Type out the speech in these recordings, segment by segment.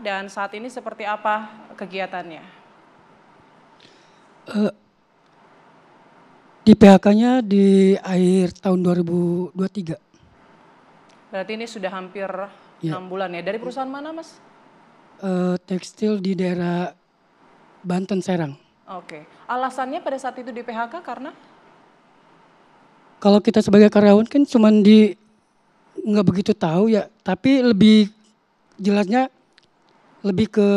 dan saat ini seperti apa kegiatannya? Uh, di PHK-nya di akhir tahun 2023. Berarti ini sudah hampir ya. 6 bulan ya. Dari perusahaan mana mas? Uh, tekstil di daerah Banten Serang. Oke. Okay. Alasannya pada saat itu di PHK karena? Kalau kita sebagai karyawan kan cuma di nggak begitu tahu ya, tapi lebih jelasnya lebih ke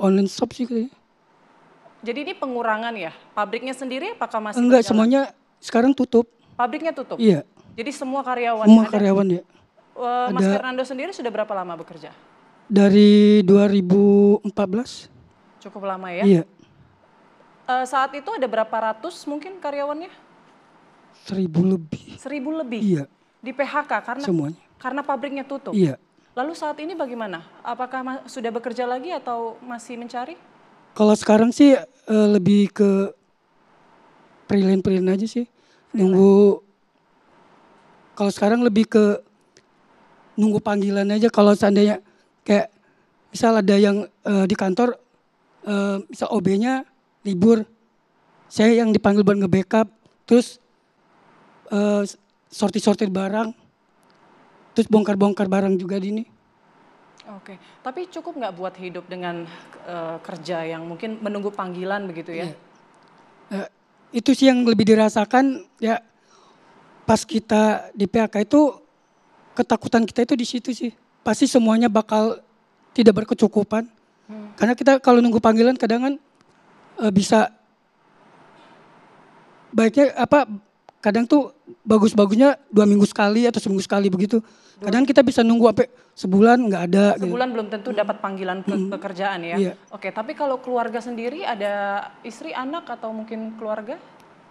online shop sih kayaknya. Jadi ini pengurangan ya? Pabriknya sendiri apakah masih Enggak, berjalan? semuanya sekarang tutup. Pabriknya tutup? Iya. Jadi semua karyawan Semua ada. karyawan ya. Eh, Mas Fernando sendiri sudah berapa lama bekerja? Dari 2014. Cukup lama ya? Iya. Uh, saat itu ada berapa ratus mungkin karyawannya? Seribu lebih. Seribu lebih? Iya. Di PHK karena Semuanya. karena pabriknya tutup? Iya. Lalu saat ini bagaimana? Apakah sudah bekerja lagi atau masih mencari? Kalau sekarang sih uh, lebih ke freelance-freelance aja sih. Nunggu kalau sekarang lebih ke nunggu panggilan aja kalau seandainya kayak misal ada yang uh, di kantor uh, misal OB-nya libur. Saya yang dipanggil buat nge-backup terus uh, sortir-sortir barang terus bongkar-bongkar barang juga di ini. Oke, tapi cukup nggak buat hidup dengan uh, kerja yang mungkin menunggu panggilan begitu ya? ya. Uh, itu sih yang lebih dirasakan ya pas kita di PHK itu ketakutan kita itu di situ sih. Pasti semuanya bakal tidak berkecukupan. Hmm. Karena kita kalau nunggu panggilan kadang kan uh, bisa baiknya apa kadang tuh bagus-bagusnya dua minggu sekali atau seminggu sekali begitu. Kadang kita bisa nunggu sampai sebulan nggak ada. Gitu. Sebulan gitu. belum tentu dapat panggilan ke hmm. pekerjaan ya. Iya. Oke, tapi kalau keluarga sendiri ada istri, anak atau mungkin keluarga?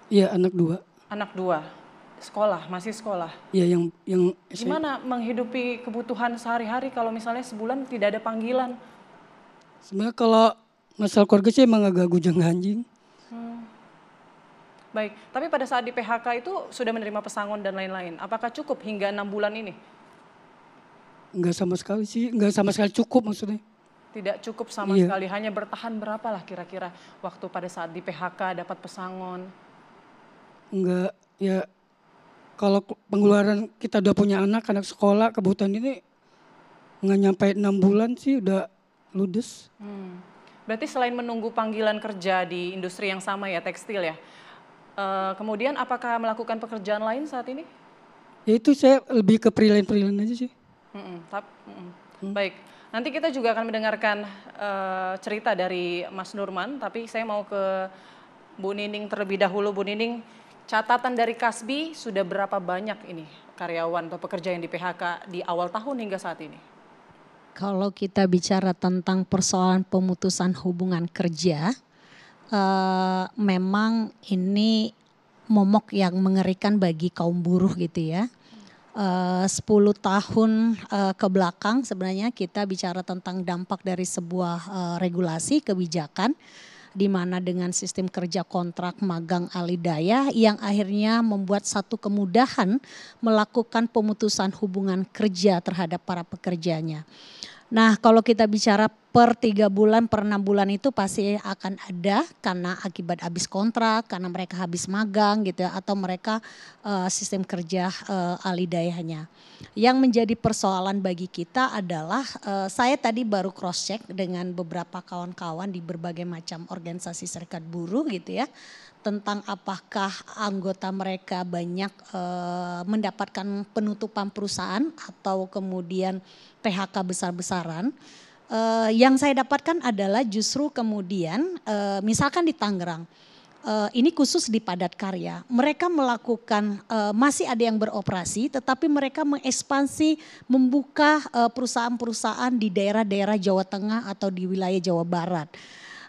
Iya, anak dua. Anak dua. Sekolah, masih sekolah. Iya, yang yang Gimana menghidupi kebutuhan sehari-hari kalau misalnya sebulan tidak ada panggilan? Sebenarnya kalau masalah keluarga sih emang agak gujang ganjing. Baik, tapi pada saat di PHK itu sudah menerima pesangon dan lain-lain. Apakah cukup hingga enam bulan ini? Enggak sama sekali sih, enggak sama sekali cukup maksudnya. Tidak cukup sama iya. sekali, hanya bertahan berapa lah kira-kira waktu pada saat di PHK dapat pesangon? Enggak, ya kalau pengeluaran kita udah punya anak, anak sekolah, kebutuhan ini nggak nyampe enam bulan sih udah ludes. Hmm. Berarti selain menunggu panggilan kerja di industri yang sama ya, tekstil ya, Eh, kemudian apakah melakukan pekerjaan lain saat ini? Ya itu saya lebih ke freelance-freelance aja sih. Mm -mm, tap, mm -mm. Hmm. Baik, nanti kita juga akan mendengarkan uh, cerita dari Mas Nurman, tapi saya mau ke Bu Nining terlebih dahulu. Bu Nining, catatan dari Kasbi sudah berapa banyak ini karyawan atau pekerja yang di PHK di awal tahun hingga saat ini? Kalau kita bicara tentang persoalan pemutusan hubungan kerja, uh, memang ini momok yang mengerikan bagi kaum buruh gitu ya. Eh, sepuluh tahun uh, ke belakang sebenarnya kita bicara tentang dampak dari sebuah uh, regulasi kebijakan di mana dengan sistem kerja kontrak magang alidaya yang akhirnya membuat satu kemudahan melakukan pemutusan hubungan kerja terhadap para pekerjanya. Nah, kalau kita bicara per tiga bulan, per enam bulan itu pasti akan ada karena akibat habis kontrak, karena mereka habis magang gitu ya, atau mereka uh, sistem kerja uh, eh, alidayahnya. Yang menjadi persoalan bagi kita adalah uh, saya tadi baru cross check dengan beberapa kawan-kawan di berbagai macam organisasi serikat buruh gitu ya tentang apakah anggota mereka banyak e, mendapatkan penutupan perusahaan atau kemudian PHK besar-besaran. E, yang saya dapatkan adalah justru kemudian e, misalkan di Tangerang, e, ini khusus di padat karya. Mereka melakukan e, masih ada yang beroperasi, tetapi mereka mengekspansi, membuka perusahaan-perusahaan di daerah-daerah Jawa Tengah atau di wilayah Jawa Barat.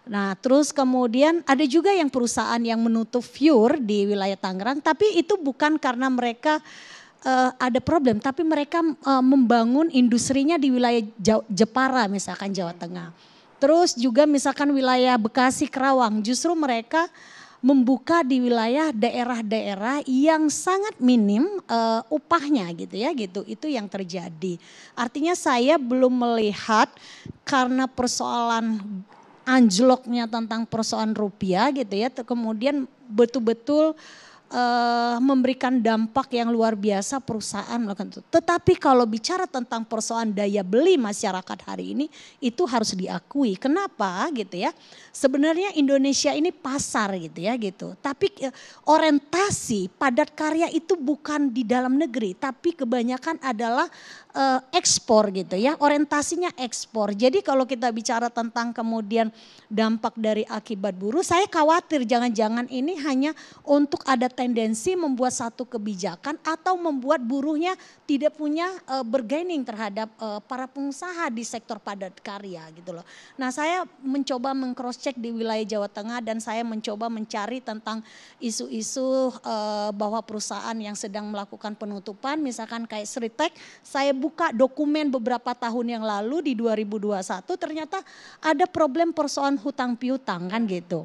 Nah, terus kemudian ada juga yang perusahaan yang menutup viewer di wilayah Tangerang, tapi itu bukan karena mereka uh, ada problem, tapi mereka uh, membangun industrinya di wilayah Jawa, Jepara misalkan Jawa Tengah. Terus juga misalkan wilayah Bekasi, Kerawang, justru mereka membuka di wilayah daerah-daerah yang sangat minim uh, upahnya gitu ya gitu itu yang terjadi artinya saya belum melihat karena persoalan anjloknya tentang persoalan rupiah gitu ya, kemudian betul-betul uh, memberikan dampak yang luar biasa perusahaan melakukan itu. Tetapi kalau bicara tentang persoalan daya beli masyarakat hari ini itu harus diakui. Kenapa gitu ya? Sebenarnya Indonesia ini pasar gitu ya gitu. Tapi uh, orientasi padat karya itu bukan di dalam negeri, tapi kebanyakan adalah uh, ekspor gitu ya. Orientasinya ekspor. Jadi kalau kita bicara tentang kemudian dampak dari akibat buruh, saya khawatir jangan-jangan ini hanya untuk ada Tendensi membuat satu kebijakan atau membuat buruhnya tidak punya uh, eh, bergaining terhadap uh, para pengusaha di sektor padat karya gitu loh. Nah, saya mencoba mengcross check di wilayah Jawa Tengah dan saya mencoba mencari tentang isu-isu uh, bahwa perusahaan yang sedang melakukan penutupan misalkan kayak Sritek, saya buka dokumen beberapa tahun yang lalu di 2021 ternyata ada problem persoalan hutang piutang kan gitu.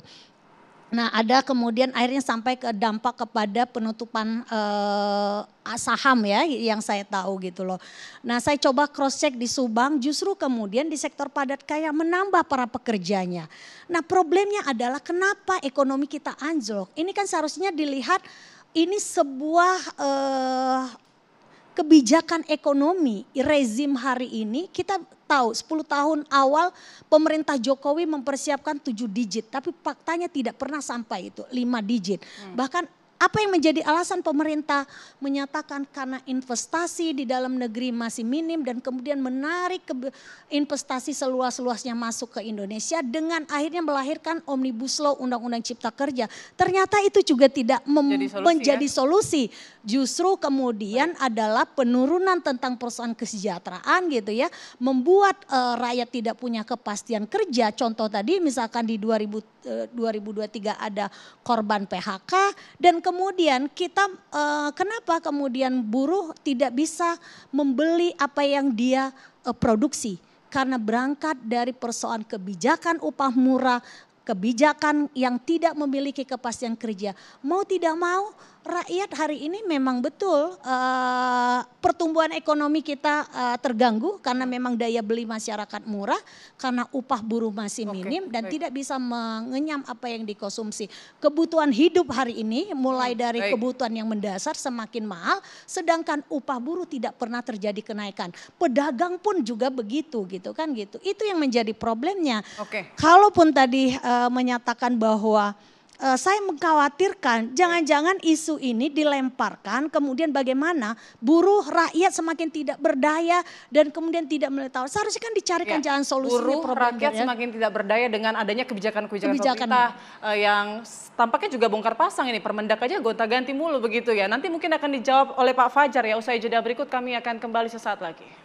Nah, ada kemudian akhirnya sampai ke dampak kepada penutupan eh, saham ya yang saya tahu gitu loh. Nah, saya coba cross check di Subang justru kemudian di sektor padat kaya menambah para pekerjanya. Nah, problemnya adalah kenapa ekonomi kita anjlok? Ini kan seharusnya dilihat ini sebuah eh, kebijakan ekonomi rezim hari ini kita tahu 10 tahun awal pemerintah Jokowi mempersiapkan 7 digit tapi faktanya tidak pernah sampai itu 5 digit. Hmm. Bahkan apa yang menjadi alasan pemerintah menyatakan karena investasi di dalam negeri masih minim dan kemudian menarik ke investasi seluas-luasnya masuk ke Indonesia dengan akhirnya melahirkan Omnibus Law Undang-Undang Cipta Kerja. Ternyata itu juga tidak mem- solusi, ya? menjadi ya? solusi. Justru kemudian Baik. adalah penurunan tentang perusahaan kesejahteraan gitu ya, membuat uh, rakyat tidak punya kepastian kerja. Contoh tadi misalkan di 2000, uh, 2023 ada korban PHK dan kemudian kita eh, kenapa kemudian buruh tidak bisa membeli apa yang dia eh, produksi? Karena berangkat dari persoalan kebijakan upah murah, kebijakan yang tidak memiliki kepastian kerja. Mau tidak mau rakyat hari ini memang betul uh, pertumbuhan ekonomi kita uh, terganggu karena hmm. memang daya beli masyarakat murah karena upah buruh masih minim okay, dan baik. tidak bisa mengenyam apa yang dikonsumsi. Kebutuhan hidup hari ini mulai hmm, dari baik. kebutuhan yang mendasar semakin mahal sedangkan upah buruh tidak pernah terjadi kenaikan. Pedagang pun juga begitu gitu kan gitu. Itu yang menjadi problemnya. Okay. Kalaupun tadi uh, menyatakan bahwa uh, saya mengkhawatirkan jangan-jangan isu ini dilemparkan kemudian bagaimana buruh rakyat semakin tidak berdaya dan kemudian tidak mengetahui seharusnya kan dicarikan ya, jalan solusi buruh rakyat ya. semakin tidak berdaya dengan adanya kebijakan-kebijakan pemerintah uh, yang tampaknya juga bongkar pasang ini permendak aja gonta-ganti mulu begitu ya nanti mungkin akan dijawab oleh Pak Fajar ya usai jeda berikut kami akan kembali sesaat lagi